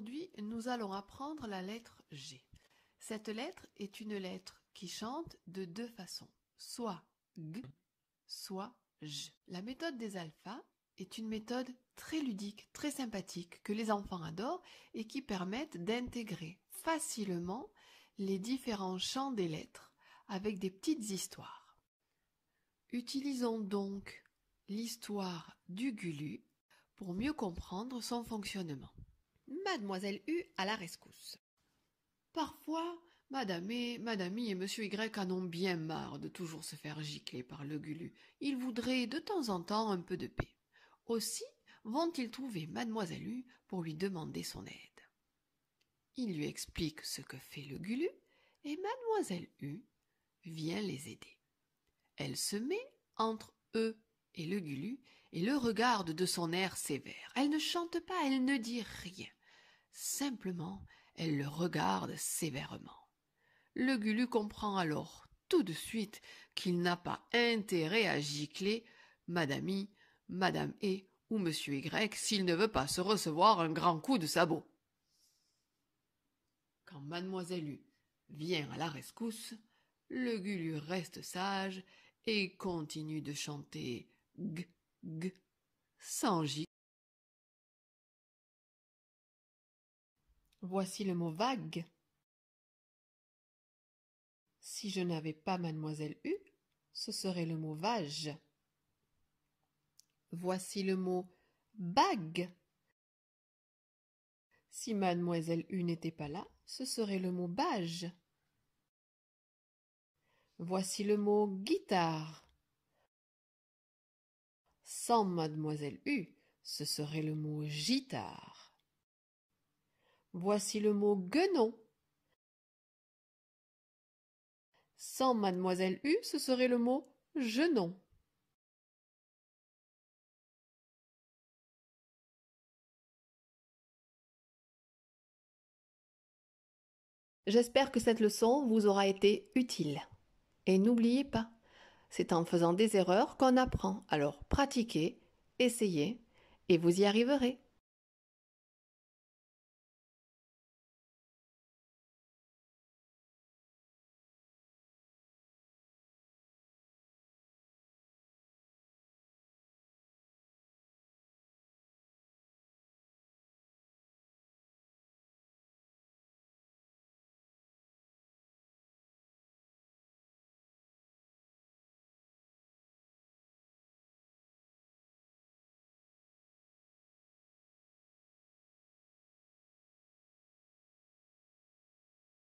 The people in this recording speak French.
Aujourd'hui, nous allons apprendre la lettre G. Cette lettre est une lettre qui chante de deux façons, soit G, soit J. La méthode des alphas est une méthode très ludique, très sympathique, que les enfants adorent et qui permet d'intégrer facilement les différents champs des lettres avec des petites histoires. Utilisons donc l'histoire du Gulu pour mieux comprendre son fonctionnement. Mademoiselle U à la rescousse. Parfois, Madame E, Madame I et Monsieur Y en ont bien marre de toujours se faire gicler par le Gulu. Ils voudraient de temps en temps un peu de paix. Aussi vont-ils trouver Mademoiselle U pour lui demander son aide. Ils lui expliquent ce que fait le Gulu et Mademoiselle U vient les aider. Elle se met entre eux et le Gulu et le regarde de son air sévère. Elle ne chante pas, elle ne dit rien. Simplement, elle le regarde sévèrement. Le Gulu comprend alors tout de suite qu'il n'a pas intérêt à gicler Madame I, Madame E ou Monsieur Y s'il ne veut pas se recevoir un grand coup de sabot. Quand Mademoiselle U vient à la rescousse, le Gulu reste sage et continue de chanter G, G, sans gicler. voici le mot vague. Si je n'avais pas mademoiselle U, ce serait le mot vage. Voici le mot bague. Si mademoiselle U n'était pas là, ce serait le mot bage. Voici le mot guitare. Sans mademoiselle U, ce serait le mot guitare. Voici le mot guenon. Sans mademoiselle U, ce serait le mot genon. J'espère que cette leçon vous aura été utile. Et n'oubliez pas, c'est en faisant des erreurs qu'on apprend. Alors pratiquez, essayez, et vous y arriverez.